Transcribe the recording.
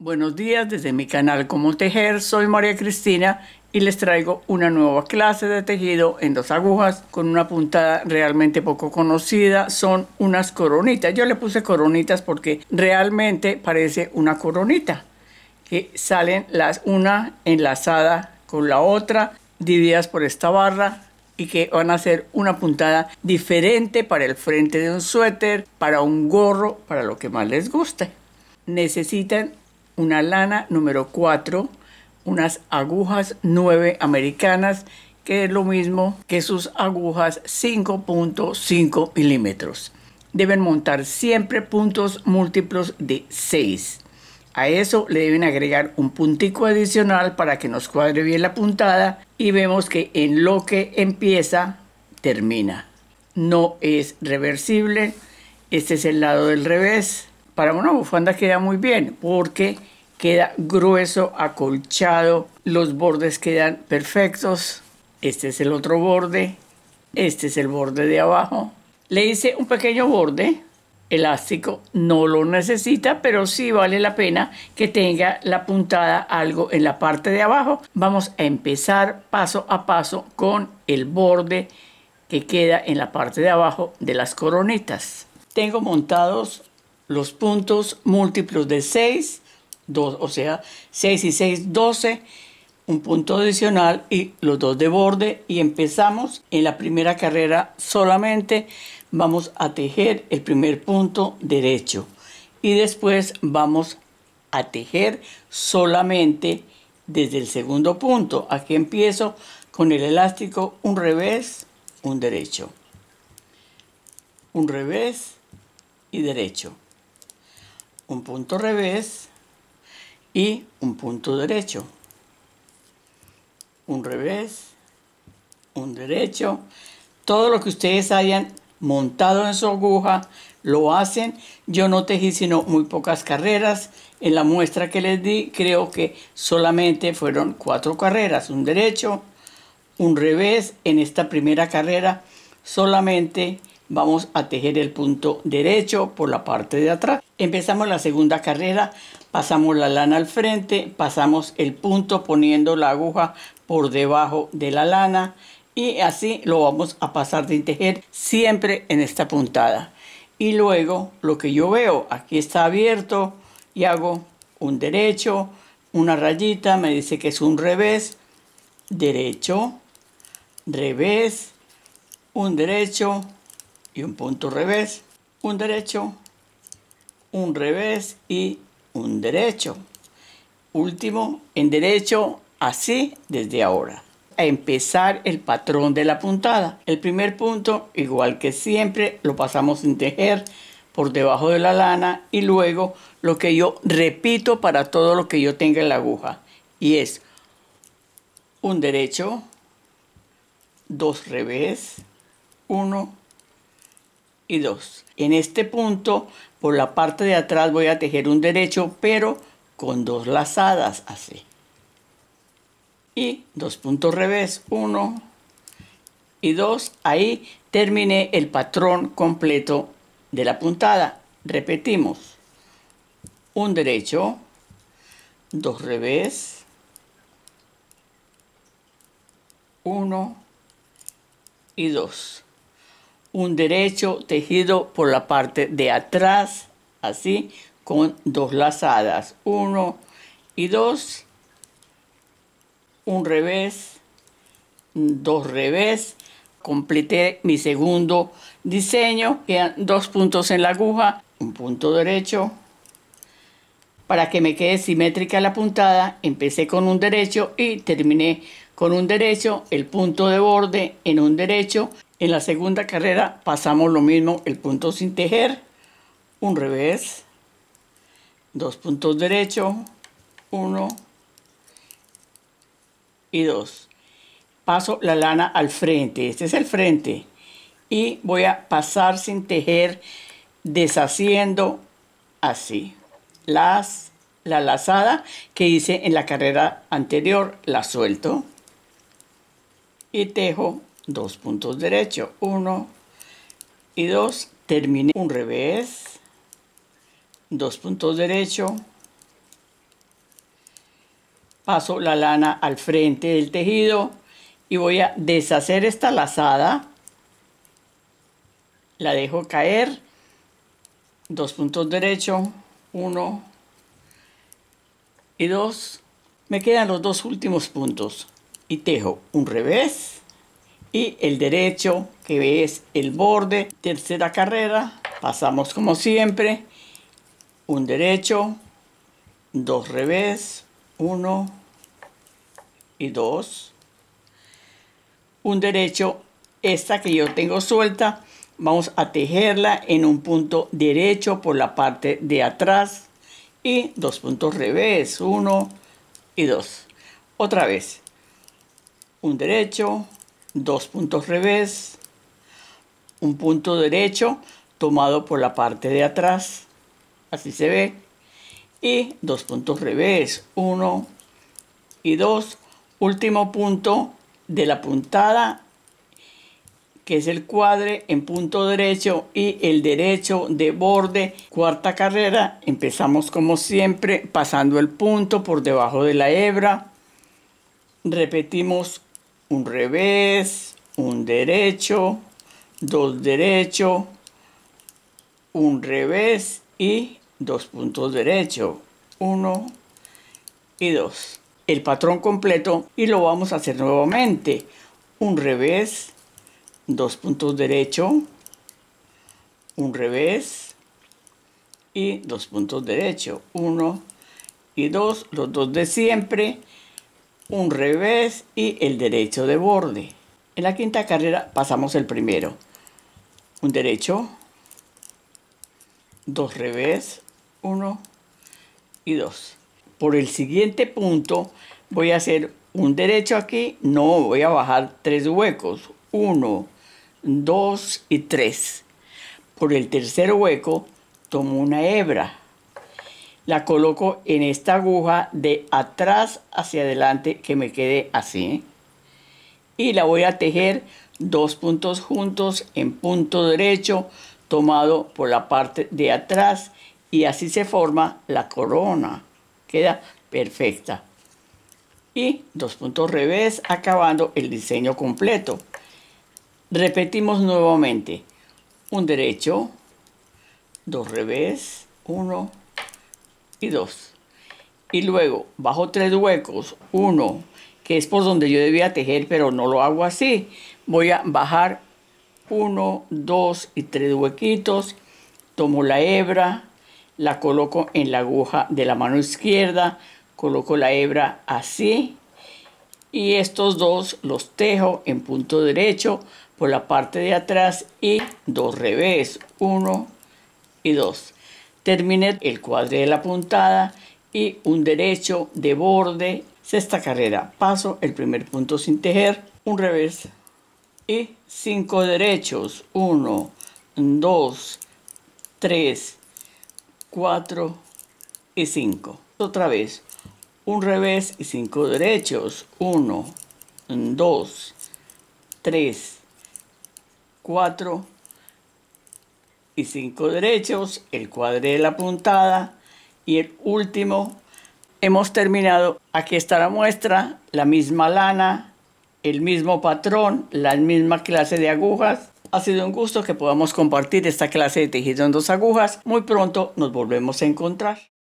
Buenos días desde mi canal Como Tejer, soy María Cristina y les traigo una nueva clase de tejido en dos agujas con una puntada realmente poco conocida, son unas coronitas, yo le puse coronitas porque realmente parece una coronita que salen las una enlazada con la otra, divididas por esta barra y que van a ser una puntada diferente para el frente de un suéter, para un gorro, para lo que más les guste necesitan una lana número 4, unas agujas 9 americanas, que es lo mismo que sus agujas 5.5 milímetros. Deben montar siempre puntos múltiplos de 6. A eso le deben agregar un puntico adicional para que nos cuadre bien la puntada y vemos que en lo que empieza, termina. No es reversible. Este es el lado del revés para una bufanda queda muy bien porque queda grueso, acolchado, los bordes quedan perfectos. Este es el otro borde, este es el borde de abajo. Le hice un pequeño borde elástico, no lo necesita, pero sí vale la pena que tenga la puntada algo en la parte de abajo. Vamos a empezar paso a paso con el borde que queda en la parte de abajo de las coronitas. Tengo montados los puntos múltiplos de 6, 2, o sea, 6 y 6, 12, un punto adicional y los dos de borde y empezamos en la primera carrera solamente vamos a tejer el primer punto derecho y después vamos a tejer solamente desde el segundo punto. Aquí empiezo con el elástico un revés, un derecho. Un revés y derecho un punto revés y un punto derecho. Un revés, un derecho. Todo lo que ustedes hayan montado en su aguja lo hacen. Yo no tejí sino muy pocas carreras. En la muestra que les di creo que solamente fueron cuatro carreras. Un derecho, un revés. En esta primera carrera solamente Vamos a tejer el punto derecho por la parte de atrás. Empezamos la segunda carrera, pasamos la lana al frente, pasamos el punto poniendo la aguja por debajo de la lana y así lo vamos a pasar de tejer siempre en esta puntada. Y luego lo que yo veo, aquí está abierto y hago un derecho, una rayita, me dice que es un revés, derecho, revés, un derecho, un punto revés, un derecho, un revés y un derecho. Último, en derecho, así desde ahora. A empezar el patrón de la puntada. El primer punto, igual que siempre, lo pasamos sin tejer por debajo de la lana y luego lo que yo repito para todo lo que yo tenga en la aguja. Y es un derecho, dos revés, uno y dos En este punto, por la parte de atrás voy a tejer un derecho, pero con dos lazadas así. Y dos puntos revés, uno y dos Ahí terminé el patrón completo de la puntada. Repetimos. Un derecho, dos revés, uno y dos un derecho tejido por la parte de atrás, así, con dos lazadas, uno y dos, un revés, dos revés, completé mi segundo diseño, quedan dos puntos en la aguja, un punto derecho, para que me quede simétrica la puntada, empecé con un derecho y terminé con un derecho, el punto de borde en un derecho en la segunda carrera pasamos lo mismo, el punto sin tejer, un revés, dos puntos derecho, uno y dos. Paso la lana al frente, este es el frente, y voy a pasar sin tejer, deshaciendo así la lazada que hice en la carrera anterior, la suelto y tejo dos puntos derecho uno y dos, terminé un revés, dos puntos derecho paso la lana al frente del tejido y voy a deshacer esta lazada, la dejo caer, dos puntos derecho uno y dos, me quedan los dos últimos puntos y tejo un revés y el derecho que es el borde tercera carrera pasamos como siempre un derecho dos revés uno y dos un derecho esta que yo tengo suelta vamos a tejerla en un punto derecho por la parte de atrás y dos puntos revés uno y dos otra vez un derecho dos puntos revés, un punto derecho tomado por la parte de atrás, así se ve, y dos puntos revés, uno y dos, último punto de la puntada, que es el cuadre en punto derecho y el derecho de borde, cuarta carrera, empezamos como siempre pasando el punto por debajo de la hebra, repetimos un revés, un derecho, dos derecho, un revés y dos puntos derecho uno y dos. El patrón completo y lo vamos a hacer nuevamente. Un revés, dos puntos derecho, un revés y dos puntos derecho, uno y dos, los dos de siempre, un revés y el derecho de borde. En la quinta carrera pasamos el primero. Un derecho, dos revés, uno y dos. Por el siguiente punto voy a hacer un derecho aquí, no, voy a bajar tres huecos, uno, dos y tres. Por el tercer hueco tomo una hebra, la coloco en esta aguja de atrás hacia adelante que me quede así ¿eh? y la voy a tejer dos puntos juntos en punto derecho tomado por la parte de atrás y así se forma la corona queda perfecta y dos puntos revés acabando el diseño completo repetimos nuevamente un derecho dos revés uno y Y luego bajo tres huecos, uno que es por donde yo debía tejer, pero no lo hago así. Voy a bajar uno, dos y tres huequitos, tomo la hebra, la coloco en la aguja de la mano izquierda, coloco la hebra así y estos dos los tejo en punto derecho por la parte de atrás y dos revés, uno y dos. Terminé el cuadre de la puntada y un derecho de borde. Sexta carrera, paso el primer punto sin tejer, un revés y cinco derechos. 1, 2, 3, 4 y 5. Otra vez, un revés y cinco derechos. 1, 2, 3, 4 y cinco derechos, el cuadre de la puntada y el último. Hemos terminado. Aquí está la muestra, la misma lana, el mismo patrón, la misma clase de agujas. Ha sido un gusto que podamos compartir esta clase de tejido en dos agujas. Muy pronto nos volvemos a encontrar.